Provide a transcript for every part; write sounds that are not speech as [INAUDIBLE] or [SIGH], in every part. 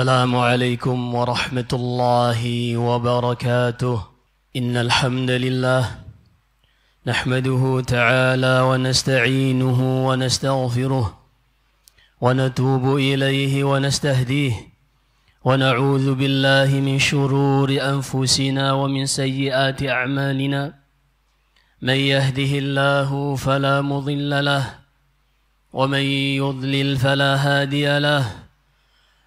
السلام عليكم ورحمة الله وبركاته إن الحمد لله نحمده تعالى ونستعينه ونستغفره ونتوب إليه ونستهديه ونعوذ بالله من شرور أنفسنا ومن سيئات أعمالنا من يهده الله فلا مضل له ومن يضلل فلا هادي له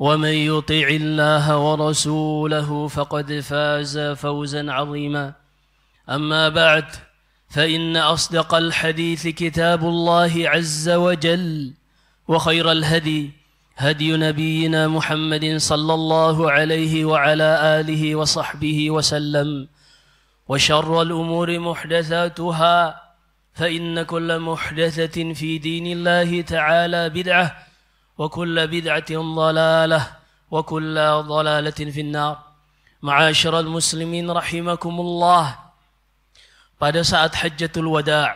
ومن يطع الله ورسوله فقد فاز فوزا عظيما أما بعد فإن أصدق الحديث كتاب الله عز وجل وخير الهدي هدي نبينا محمد صلى الله عليه وعلى آله وصحبه وسلم وشر الأمور محدثاتها فإن كل محدثة في دين الله تعالى بدعة وكل بدعة ضلالة وكل ضلالة في النار معاشر المسلمين رحمكم الله pada saat Hajjatul Wada'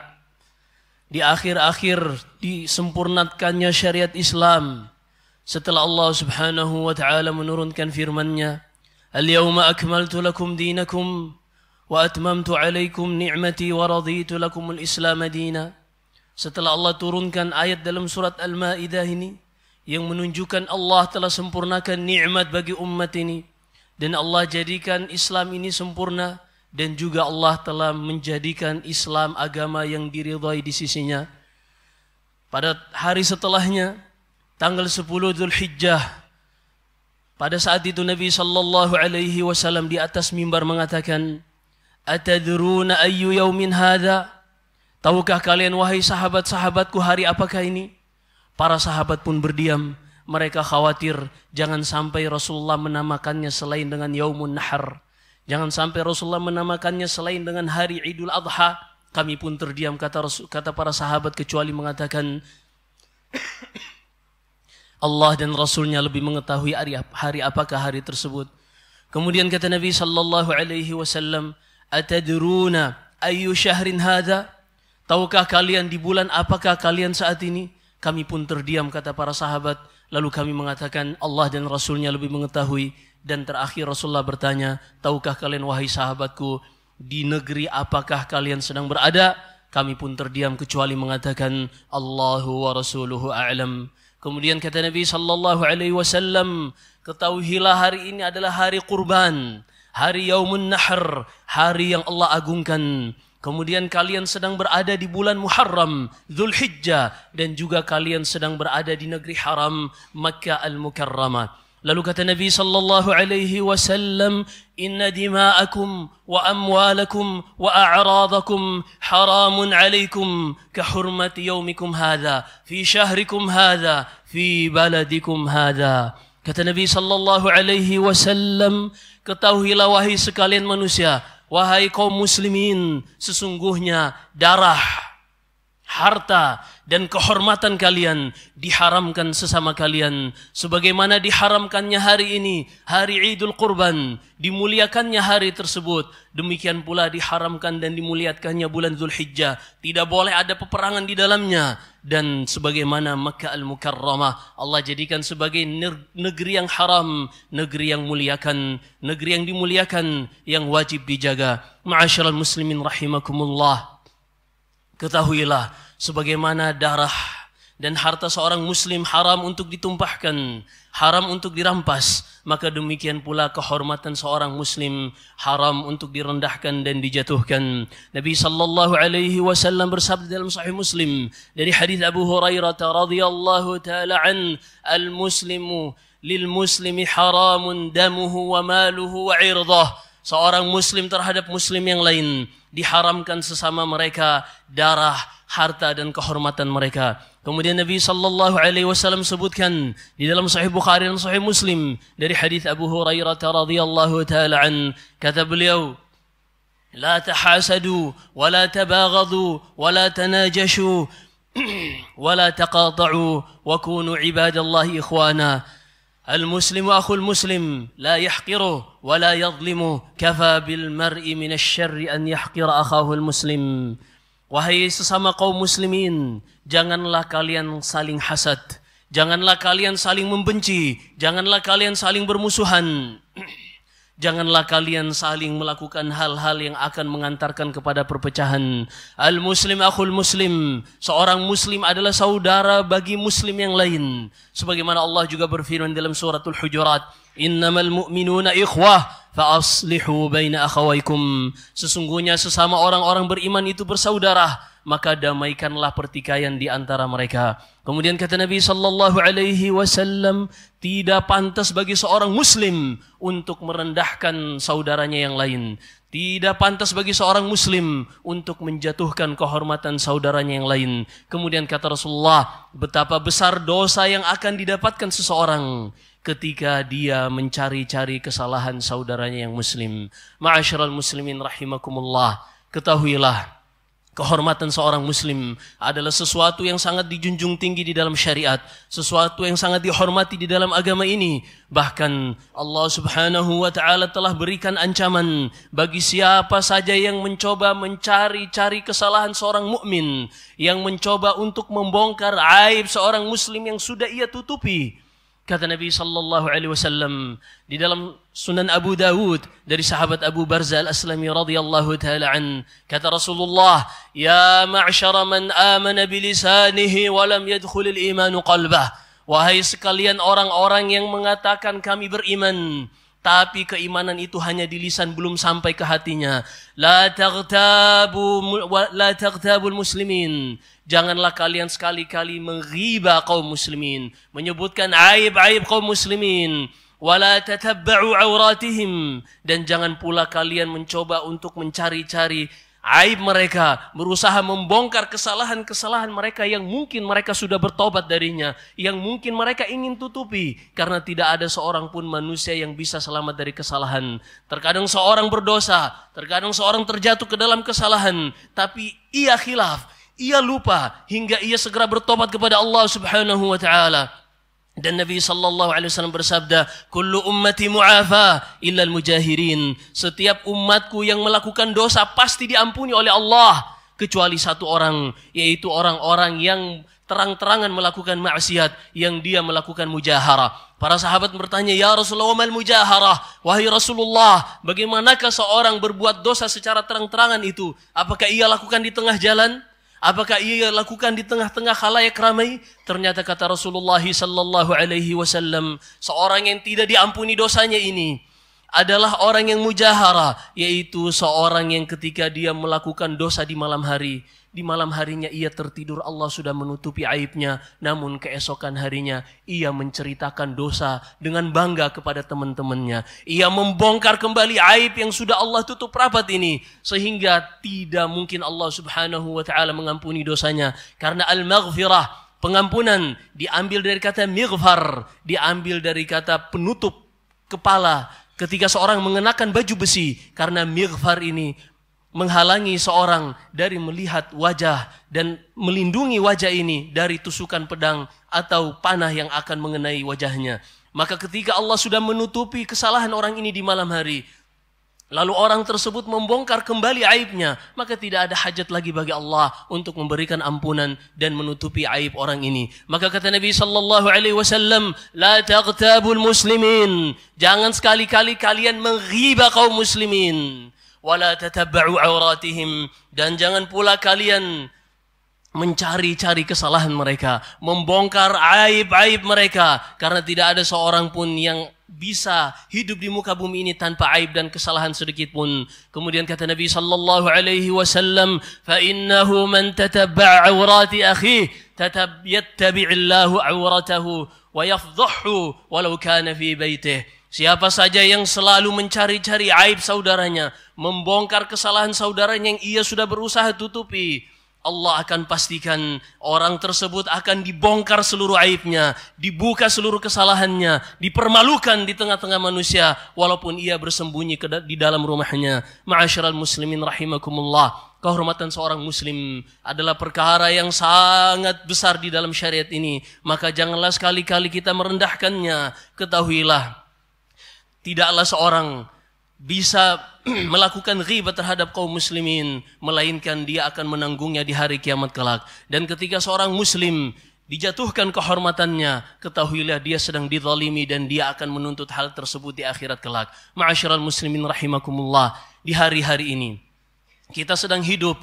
di akhir-akhir disempurnakannya syariat Islam setelah Allah Subhanahu wa taala menurunkan firman-Nya Al-yawma akmaltu lakum dinakum wa atmamtu alaikum ni'mati wa raditu lakum al Islam dina Setelah Allah turunkan ayat dalam surat Al-Maidah ini yang menunjukkan Allah telah sempurnakan nikmat bagi umat ini dan Allah jadikan Islam ini sempurna dan juga Allah telah menjadikan Islam agama yang diridhai di sisinya. Pada hari setelahnya tanggal 10 Zulhijjah pada saat itu Nabi sallallahu alaihi wasallam di atas mimbar mengatakan Atadruna ayyu yaumin hadha? Tahukah kalian wahai sahabat-sahabatku hari apakah ini? Para sahabat pun berdiam. Mereka khawatir jangan sampai Rasulullah menamakannya selain dengan Yaumun Nahar. Jangan sampai Rasulullah menamakannya selain dengan hari Idul Adha. Kami pun terdiam kata kata para sahabat kecuali mengatakan Allah dan Rasulnya lebih mengetahui hari, hari apakah hari tersebut. Kemudian kata Nabi sallallahu alaihi wasallam, "Atadruna ayu syahrin hadha?" Tahukah kalian di bulan apakah kalian saat ini? Kami pun terdiam kata para sahabat. Lalu kami mengatakan Allah dan Rasulnya lebih mengetahui. Dan terakhir Rasulullah bertanya, tahukah kalian wahai sahabatku, di negeri apakah kalian sedang berada? Kami pun terdiam kecuali mengatakan Allahu wa rasuluhu a'lam. Kemudian kata Nabi sallallahu alaihi wasallam, ketahuilah hari ini adalah hari kurban, hari yaumun nahr, hari yang Allah agungkan. Kemudian kalian sedang berada di bulan Muharram, Zulhijjah, dan juga kalian sedang berada di negeri haram, Makkah Al-Mukarramah. Lalu kata Nabi sallallahu alaihi wasallam, "Inna dima'akum wa amwalakum wa a'radakum haramun 'alaikum ka hurmati yaumikum hadha fi shahrikum hadha fi baladikum hadha." Kata Nabi sallallahu alaihi wasallam, "Ketahuilah wahai sekalian manusia, Wahai kaum muslimin, sesungguhnya darah harta dan kehormatan kalian diharamkan sesama kalian sebagaimana diharamkannya hari ini hari Idul Kurban dimuliakannya hari tersebut demikian pula diharamkan dan dimuliakannya bulan Zulhijjah tidak boleh ada peperangan di dalamnya dan sebagaimana Mekah Al-Mukarramah Allah jadikan sebagai negeri yang haram negeri yang muliakan negeri yang dimuliakan yang wajib dijaga ma'asyiral muslimin rahimakumullah Ketahuilah sebagaimana darah dan harta seorang muslim haram untuk ditumpahkan, haram untuk dirampas, maka demikian pula kehormatan seorang muslim haram untuk direndahkan dan dijatuhkan. Nabi sallallahu alaihi wasallam bersabda dalam sahih Muslim dari hadis Abu Hurairah radhiyallahu taala an al-muslimu lil muslimi haramun damuhu wa maluhu wa irdah. Seorang muslim terhadap muslim yang lain diharamkan sesama mereka darah, harta dan kehormatan mereka. Kemudian Nabi sallallahu alaihi wasallam sebutkan di dalam Sahih Bukhari dan Sahih Muslim dari hadis Abu Hurairah radhiyallahu taala an kata beliau لا تحاسدوا ولا تباغضوا ولا تناجشوا ولا تقاطعوا وكونوا عباد الله إخوانا المسلم أخو المسلم لا يحقره ولا يظلمه كفى بالمرء من الشر أن يحقر أخاه المسلم Wahai sesama kaum muslimin, janganlah kalian saling hasad, janganlah kalian saling membenci, janganlah kalian saling bermusuhan. [CLEARS THROAT] Janganlah kalian saling melakukan hal-hal yang akan mengantarkan kepada perpecahan. Al-Muslim akhul Muslim. Seorang Muslim adalah saudara bagi Muslim yang lain. Sebagaimana Allah juga berfirman dalam suratul Hujurat. Innamal mu'minuna ikhwah fa'aslihu baina akhawaikum. Sesungguhnya sesama orang-orang beriman itu bersaudara, maka damaikanlah pertikaian di antara mereka. Kemudian kata Nabi sallallahu alaihi wasallam, tidak pantas bagi seorang muslim untuk merendahkan saudaranya yang lain. Tidak pantas bagi seorang muslim untuk menjatuhkan kehormatan saudaranya yang lain. Kemudian kata Rasulullah, betapa besar dosa yang akan didapatkan seseorang ketika dia mencari-cari kesalahan saudaranya yang muslim. Ma'asyiral muslimin rahimakumullah, ketahuilah Kehormatan seorang muslim adalah sesuatu yang sangat dijunjung tinggi di dalam syariat, sesuatu yang sangat dihormati di dalam agama ini. Bahkan Allah Subhanahu wa taala telah berikan ancaman bagi siapa saja yang mencoba mencari-cari kesalahan seorang mukmin, yang mencoba untuk membongkar aib seorang muslim yang sudah ia tutupi. Kata Nabi sallallahu alaihi wasallam di dalam Sunan Abu Dawud dari sahabat Abu al Aslami radhiyallahu taala an kata Rasulullah ya ma'syara man amana bilisanihi wa lam yadkhul al-iman qalbah wahai sekalian orang-orang yang mengatakan kami beriman tapi keimanan itu hanya di lisan belum sampai ke hatinya la taghtabu la taghtabul muslimin Janganlah kalian sekali-kali mengriba kaum muslimin. Menyebutkan aib-aib kaum muslimin. Wala tatabba'u auratihim. Dan jangan pula kalian mencoba untuk mencari-cari aib mereka. Berusaha membongkar kesalahan-kesalahan mereka yang mungkin mereka sudah bertobat darinya. Yang mungkin mereka ingin tutupi. Karena tidak ada seorang pun manusia yang bisa selamat dari kesalahan. Terkadang seorang berdosa. Terkadang seorang terjatuh ke dalam kesalahan. Tapi ia khilaf ia lupa hingga ia segera bertobat kepada Allah Subhanahu wa taala. Dan Nabi sallallahu alaihi wasallam bersabda, "Kullu ummati mu'afa illa al-mujahirin." Setiap umatku yang melakukan dosa pasti diampuni oleh Allah kecuali satu orang, yaitu orang-orang yang terang-terangan melakukan maksiat yang dia melakukan mujahara. Para sahabat bertanya, "Ya Rasulullah, mal mujaharah?" Wahai Rasulullah, bagaimanakah seorang berbuat dosa secara terang-terangan itu? Apakah ia lakukan di tengah jalan? Apakah ia lakukan di tengah-tengah khalayak ramai? Ternyata kata Rasulullah sallallahu alaihi wasallam, seorang yang tidak diampuni dosanya ini adalah orang yang mujahara, yaitu seorang yang ketika dia melakukan dosa di malam hari, di malam harinya ia tertidur Allah sudah menutupi aibnya. Namun keesokan harinya ia menceritakan dosa dengan bangga kepada teman-temannya. Ia membongkar kembali aib yang sudah Allah tutup rapat ini. Sehingga tidak mungkin Allah subhanahu wa ta'ala mengampuni dosanya. Karena al-maghfirah, pengampunan diambil dari kata mighfar. Diambil dari kata penutup kepala ketika seorang mengenakan baju besi karena mighfar ini menghalangi seorang dari melihat wajah dan melindungi wajah ini dari tusukan pedang atau panah yang akan mengenai wajahnya. Maka ketika Allah sudah menutupi kesalahan orang ini di malam hari, lalu orang tersebut membongkar kembali aibnya, maka tidak ada hajat lagi bagi Allah untuk memberikan ampunan dan menutupi aib orang ini. Maka kata Nabi sallallahu alaihi wasallam, "La taghtabul muslimin." Jangan sekali-kali kalian menghiba kaum muslimin wala tatabba'u auratihim dan jangan pula kalian mencari-cari kesalahan mereka, membongkar aib-aib mereka karena tidak ada seorang pun yang bisa hidup di muka bumi ini tanpa aib dan kesalahan sedikit pun. Kemudian kata Nabi sallallahu alaihi wasallam, "Fa innahu man tatabba'a aurati akhihi tatab auratahu, awratahu wa yafdhahu walau kana fi baitihi." Siapa saja yang selalu mencari-cari aib saudaranya, membongkar kesalahan saudaranya yang ia sudah berusaha tutupi, Allah akan pastikan orang tersebut akan dibongkar seluruh aibnya, dibuka seluruh kesalahannya, dipermalukan di tengah-tengah manusia walaupun ia bersembunyi di dalam rumahnya. Ma'asyiral muslimin rahimakumullah. Kehormatan seorang muslim adalah perkara yang sangat besar di dalam syariat ini, maka janganlah sekali-kali kita merendahkannya. Ketahuilah Tidaklah seorang bisa [CLEARS THROAT] melakukan riba terhadap kaum muslimin melainkan dia akan menanggungnya di hari kiamat kelak dan ketika seorang muslim dijatuhkan kehormatannya ketahuilah dia sedang dizalimi dan dia akan menuntut hal tersebut di akhirat kelak ma'asyiral muslimin rahimakumullah di hari-hari ini kita sedang hidup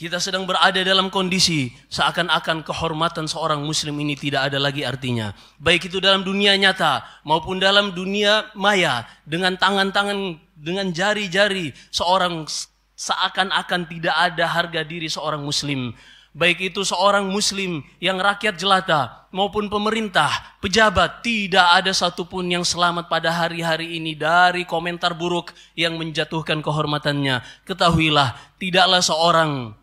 kita sedang berada dalam kondisi seakan-akan kehormatan seorang muslim ini tidak ada lagi artinya. Baik itu dalam dunia nyata maupun dalam dunia maya dengan tangan-tangan dengan jari-jari seorang seakan-akan tidak ada harga diri seorang muslim. Baik itu seorang muslim yang rakyat jelata maupun pemerintah, pejabat, tidak ada satupun yang selamat pada hari-hari ini dari komentar buruk yang menjatuhkan kehormatannya. Ketahuilah, tidaklah seorang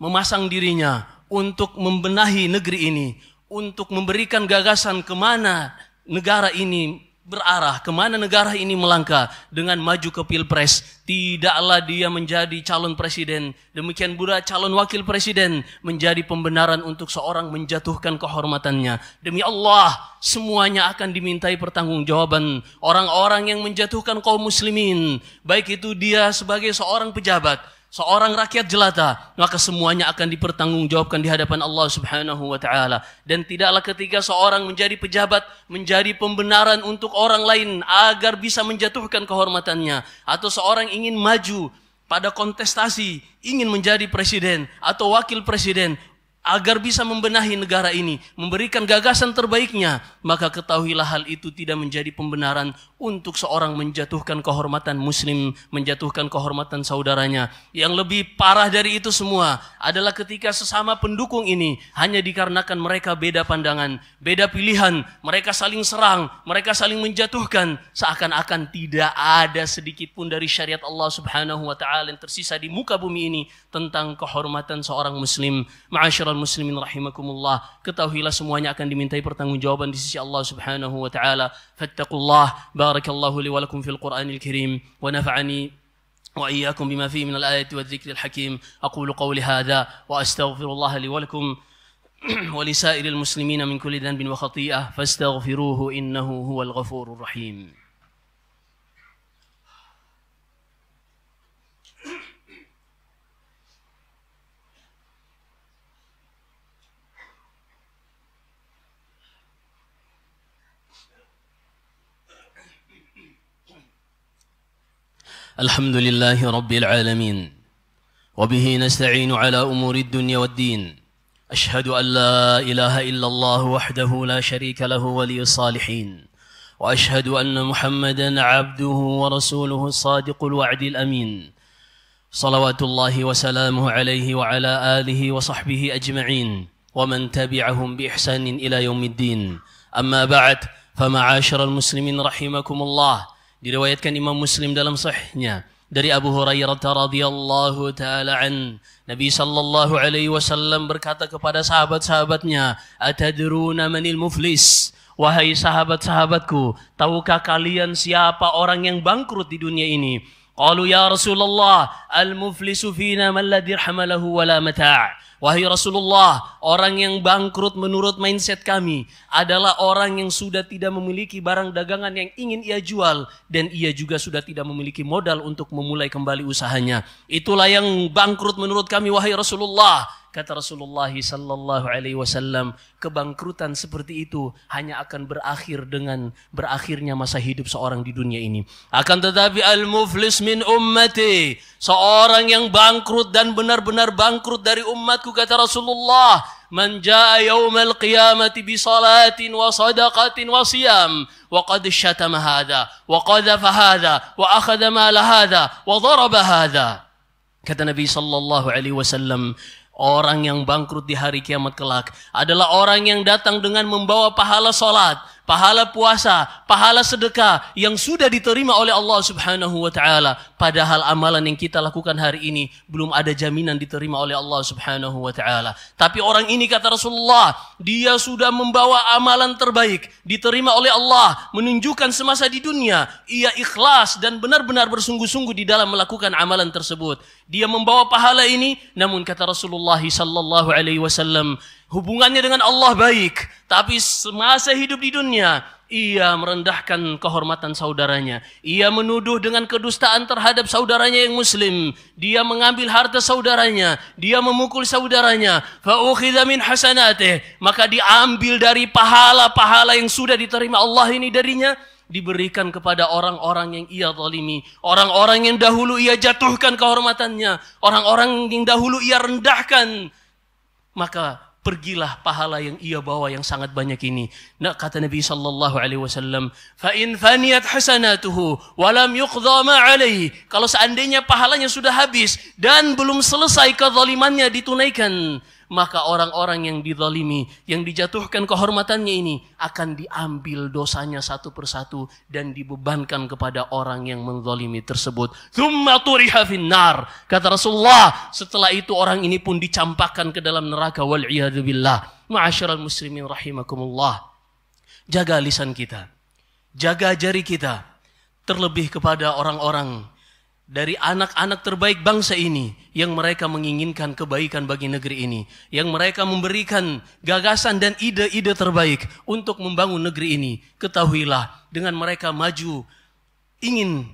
memasang dirinya untuk membenahi negeri ini, untuk memberikan gagasan kemana negara ini berarah, kemana negara ini melangkah dengan maju ke pilpres. Tidaklah dia menjadi calon presiden. Demikian pula calon wakil presiden menjadi pembenaran untuk seorang menjatuhkan kehormatannya. Demi Allah, semuanya akan dimintai pertanggungjawaban. Orang-orang yang menjatuhkan kaum muslimin, baik itu dia sebagai seorang pejabat, seorang rakyat jelata, maka semuanya akan dipertanggungjawabkan di hadapan Allah Subhanahu wa taala. Dan tidaklah ketika seorang menjadi pejabat menjadi pembenaran untuk orang lain agar bisa menjatuhkan kehormatannya atau seorang ingin maju pada kontestasi ingin menjadi presiden atau wakil presiden agar bisa membenahi negara ini, memberikan gagasan terbaiknya, maka ketahuilah hal itu tidak menjadi pembenaran untuk seorang menjatuhkan kehormatan muslim, menjatuhkan kehormatan saudaranya. Yang lebih parah dari itu semua adalah ketika sesama pendukung ini hanya dikarenakan mereka beda pandangan, beda pilihan, mereka saling serang, mereka saling menjatuhkan, seakan-akan tidak ada sedikit pun dari syariat Allah Subhanahu wa taala yang tersisa di muka bumi ini tentang kehormatan seorang muslim. Ma'asyiral ma'al muslimin rahimakumullah. Ketahuilah semuanya akan dimintai pertanggungjawaban di sisi Allah Subhanahu wa taala. Fattaqullah. Barakallahu li wa lakum fil Qur'anil Karim wa nafa'ani وإياكم بما فيه من الآية والذكر الحكيم أقول قولي هذا وأستغفر الله لي ولكم ولسائر المسلمين من كل ذنب وخطيئة فاستغفروه إنه هو الغفور الرحيم الحمد لله رب العالمين وبه نستعين على أمور الدنيا والدين أشهد أن لا إله إلا الله وحده لا شريك له ولي الصالحين وأشهد أن محمدا عبده ورسوله الصادق الوعد الأمين صلوات الله وسلامه عليه وعلى آله وصحبه أجمعين ومن تبعهم بإحسان إلى يوم الدين أما بعد فمعاشر المسلمين رحمكم الله diriwayatkan Imam Muslim dalam sahihnya dari Abu Hurairah radhiyallahu taala an Nabi sallallahu alaihi wasallam berkata kepada sahabat-sahabatnya atadruna manil muflis wahai sahabat-sahabatku tahukah kalian siapa orang yang bangkrut di dunia ini qalu ya Rasulullah al muflisu fina man la dirham lahu wala mata' a. Wahai Rasulullah, orang yang bangkrut menurut mindset kami adalah orang yang sudah tidak memiliki barang dagangan yang ingin ia jual dan ia juga sudah tidak memiliki modal untuk memulai kembali usahanya. Itulah yang bangkrut menurut kami wahai Rasulullah. Kata Rasulullah sallallahu alaihi wasallam, kebangkrutan seperti itu hanya akan berakhir dengan berakhirnya masa hidup seorang di dunia ini. Akan tetapi al-muflis min ummati, seorang yang bangkrut dan benar-benar bangkrut dari umatku kata Rasulullah, man jaa yaumal qiyamati bi salatin wa sadaqatin wa siyam wa qad syatama hadza wa qadhafa hadza wa akhadha mal hadza wa daraba hadza. Kata Nabi sallallahu alaihi wasallam, Orang yang bangkrut di hari kiamat kelak adalah orang yang datang dengan membawa pahala sholat pahala puasa, pahala sedekah yang sudah diterima oleh Allah Subhanahu wa taala. Padahal amalan yang kita lakukan hari ini belum ada jaminan diterima oleh Allah Subhanahu wa taala. Tapi orang ini kata Rasulullah, dia sudah membawa amalan terbaik diterima oleh Allah, menunjukkan semasa di dunia ia ikhlas dan benar-benar bersungguh-sungguh di dalam melakukan amalan tersebut. Dia membawa pahala ini namun kata Rasulullah sallallahu alaihi wasallam hubungannya dengan Allah baik, tapi semasa hidup di dunia ia merendahkan kehormatan saudaranya. Ia menuduh dengan kedustaan terhadap saudaranya yang muslim. Dia mengambil harta saudaranya, dia memukul saudaranya. Fa'ukhidha min hasanateh maka diambil dari pahala-pahala yang sudah diterima Allah ini darinya diberikan kepada orang-orang yang ia zalimi, orang-orang yang dahulu ia jatuhkan kehormatannya, orang-orang yang dahulu ia rendahkan. Maka pergilah pahala yang ia bawa yang sangat banyak ini. Nah, kata Nabi sallallahu alaihi wasallam, "Fa in faniyat hasanatuhu wa lam yuqdha ma alaihi." Kalau seandainya pahalanya sudah habis dan belum selesai kezalimannya ditunaikan, maka orang-orang yang dizalimi, yang dijatuhkan kehormatannya ini akan diambil dosanya satu persatu dan dibebankan kepada orang yang menzalimi tersebut. Tsumma turiha finnar. Kata Rasulullah, setelah itu orang ini pun dicampakkan ke dalam neraka wal wal'iyadzubillah. Ma'asyiral muslimin rahimakumullah. Jaga lisan kita. Jaga jari kita. Terlebih kepada orang-orang dari anak-anak terbaik bangsa ini yang mereka menginginkan kebaikan bagi negeri ini, yang mereka memberikan gagasan dan ide-ide terbaik untuk membangun negeri ini. Ketahuilah, dengan mereka maju ingin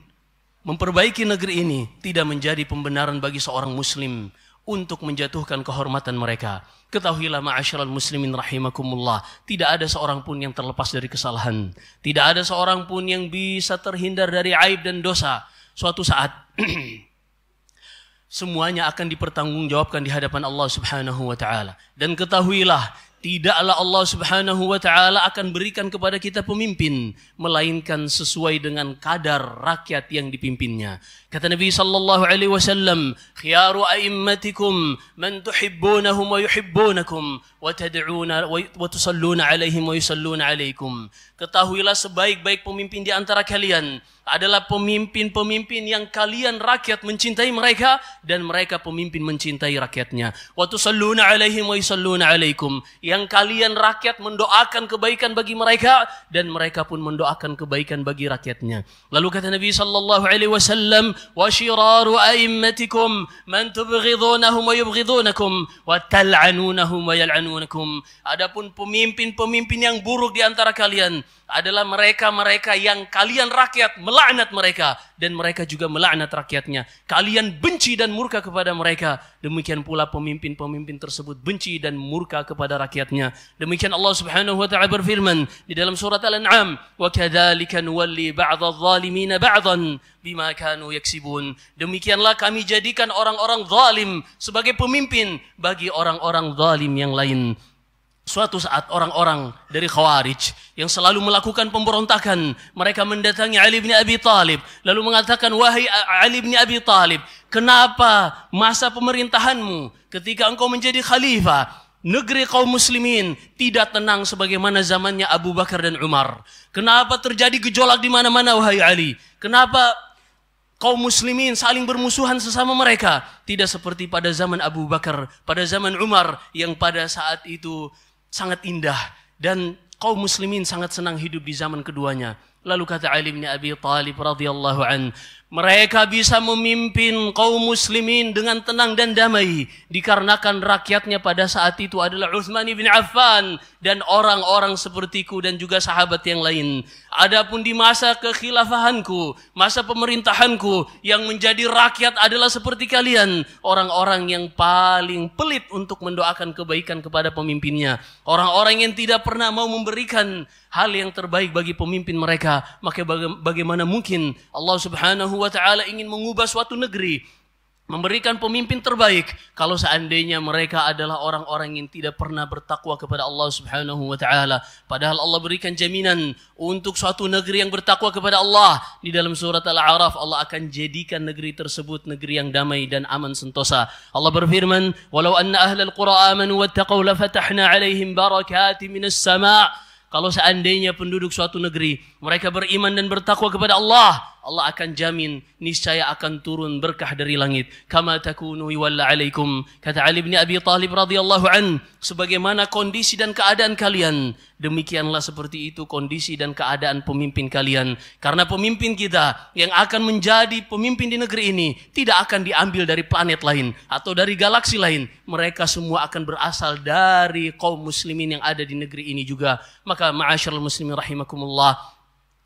memperbaiki negeri ini tidak menjadi pembenaran bagi seorang muslim, untuk menjatuhkan kehormatan mereka. Ketahuilah ma'asyiral muslimin rahimakumullah, tidak ada seorang pun yang terlepas dari kesalahan. Tidak ada seorang pun yang bisa terhindar dari aib dan dosa. Suatu saat [CLEARS THROAT] semuanya akan dipertanggungjawabkan di hadapan Allah Subhanahu wa taala. Dan ketahuilah Tidaklah Allah Subhanahu wa taala akan berikan kepada kita pemimpin melainkan sesuai dengan kadar rakyat yang dipimpinnya. Kata Nabi sallallahu alaihi wasallam, "Khiaru a'immatikum man tuhibbunahum wa yuhibbunakum wa tad'una wa tusalluna alaihim wa yusalluna alaikum." Ketahuilah sebaik-baik pemimpin di antara kalian adalah pemimpin-pemimpin yang kalian rakyat mencintai mereka dan mereka pemimpin mencintai rakyatnya. Wa saluna alaihim wa saluna alaikum. Yang kalian rakyat mendoakan kebaikan bagi mereka dan mereka pun mendoakan kebaikan bagi rakyatnya. Lalu kata Nabi sallallahu alaihi wasallam, "Wa shiraru a'immatikum man tubghidunahum wa yubghidunakum wa tal'anunahum wa yal'anunakum." Adapun pemimpin-pemimpin yang buruk di antara kalian adalah mereka-mereka yang kalian rakyat melaknat mereka dan mereka juga melaknat rakyatnya. Kalian benci dan murka kepada mereka. Demikian pula pemimpin-pemimpin tersebut benci dan murka kepada rakyatnya. Demikian Allah Subhanahu wa taala berfirman di dalam surat Al-An'am, "Wa kadzalika nuwalli ba'dadh-dhalimin ba'dhan bima kanu yaksibun." Demikianlah kami jadikan orang-orang zalim sebagai pemimpin bagi orang-orang zalim yang lain. Suatu saat orang-orang dari Khawarij yang selalu melakukan pemberontakan, mereka mendatangi Ali bin Abi Talib, lalu mengatakan, "Wahai Ali bin Abi Talib, kenapa masa pemerintahanmu ketika engkau menjadi khalifah Negeri kaum muslimin tidak tenang sebagaimana zamannya Abu Bakar dan Umar. Kenapa terjadi gejolak di mana-mana wahai Ali? Kenapa kaum muslimin saling bermusuhan sesama mereka? Tidak seperti pada zaman Abu Bakar, pada zaman Umar yang pada saat itu sangat indah dan kaum muslimin sangat senang hidup di zaman keduanya. Lalu kata Ali bin Abi Talib radhiyallahu an, mereka bisa memimpin kaum muslimin dengan tenang dan damai dikarenakan rakyatnya pada saat itu adalah Utsman bin Affan dan orang-orang sepertiku dan juga sahabat yang lain. Adapun di masa kekhilafahanku, masa pemerintahanku yang menjadi rakyat adalah seperti kalian, orang-orang yang paling pelit untuk mendoakan kebaikan kepada pemimpinnya, orang-orang yang tidak pernah mau memberikan hal yang terbaik bagi pemimpin mereka mereka maka bagaimana mungkin Allah Subhanahu wa taala ingin mengubah suatu negeri memberikan pemimpin terbaik kalau seandainya mereka adalah orang-orang yang tidak pernah bertakwa kepada Allah Subhanahu wa taala padahal Allah berikan jaminan untuk suatu negeri yang bertakwa kepada Allah di dalam surat Al-A'raf Allah akan jadikan negeri tersebut negeri yang damai dan aman sentosa Allah berfirman walau anna ahlal qura amanu wattaqu lafatahna alaihim barakati minas sama' Kalau seandainya penduduk suatu negeri mereka beriman dan bertakwa kepada Allah, Allah akan jamin niscaya akan turun berkah dari langit. Kama takunu yuwalla alaikum. Kata Ali bin Abi Talib radhiyallahu an, sebagaimana kondisi dan keadaan kalian, demikianlah seperti itu kondisi dan keadaan pemimpin kalian. Karena pemimpin kita yang akan menjadi pemimpin di negeri ini tidak akan diambil dari planet lain atau dari galaksi lain. Mereka semua akan berasal dari kaum muslimin yang ada di negeri ini juga. Maka ma'asyarul muslimin rahimakumullah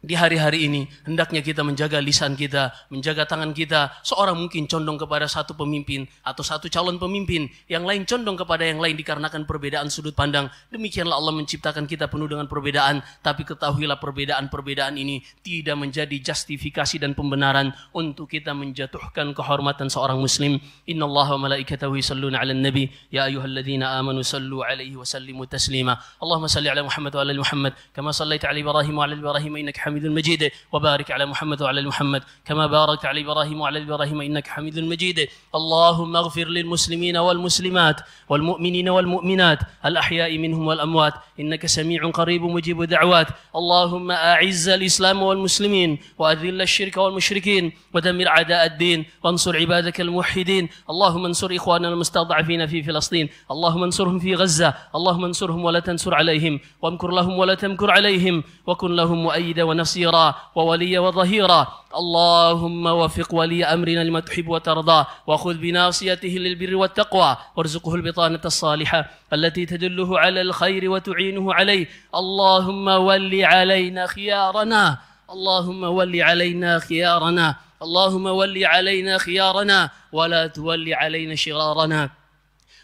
di hari-hari ini hendaknya kita menjaga lisan kita, menjaga tangan kita. Seorang mungkin condong kepada satu pemimpin atau satu calon pemimpin, yang lain condong kepada yang lain dikarenakan perbedaan sudut pandang. Demikianlah Allah menciptakan kita penuh dengan perbedaan, tapi ketahuilah perbedaan-perbedaan ini tidak menjadi justifikasi dan pembenaran untuk kita menjatuhkan kehormatan seorang muslim. Innallaha wa malaikatahu yusalluna 'alan nabi ya ayyuhalladzina amanu sallu 'alaihi wa sallimu taslima. Allahumma salli 'ala Muhammad wa 'ala Muhammad kama sallaita 'ala Ibrahim wa 'ala Ibrahim innaka حميد مجيد وبارك على محمد وعلى ال محمد كما بارك على إبراهيم وعلى ال إبراهيم إنك حميد مجيد اللهم اغفر للمسلمين والمسلمات والمؤمنين والمؤمنات الأحياء منهم والأموات إنك سميع قريب مجيب دعوات اللهم أعز الإسلام والمسلمين وأذل الشرك والمشركين ودمر أعداء الدين وانصر عبادك الموحدين اللهم انصر إخواننا المستضعفين في فلسطين اللهم انصرهم في غزة اللهم انصرهم ولا تنصر عليهم وامكر لهم ولا تمكر عليهم وكن لهم مؤيدا ونفسا نصيرا ووليا وظهيرا اللهم وفق ولي امرنا لما تحب وترضى وخذ بناصيته للبر والتقوى وارزقه البطانه الصالحه التي تدله على الخير وتعينه عليه اللهم ول علينا خيارنا اللهم ول علينا خيارنا اللهم ول علينا خيارنا ولا تول علينا شرارنا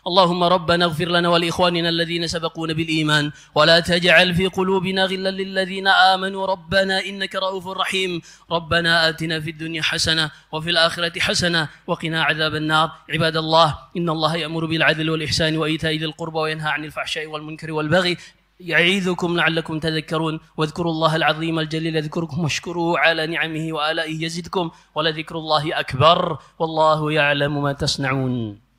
اللهم ربنا اغفر لنا ولإخواننا الذين سبقونا بالإيمان ولا تجعل في قلوبنا غلا للذين آمنوا ربنا إنك رؤوف رحيم ربنا آتنا في الدنيا حسنة وفي الآخرة حسنة وقنا عذاب النار عباد الله إن الله يأمر بالعدل والإحسان وإيتاء ذي القربى وينهى عن الفحشاء والمنكر والبغي يعيذكم لعلكم تذكرون واذكروا الله العظيم الجليل يذكركم واشكروه على نعمه وآلائه يزدكم ولذكر الله أكبر والله يعلم ما تصنعون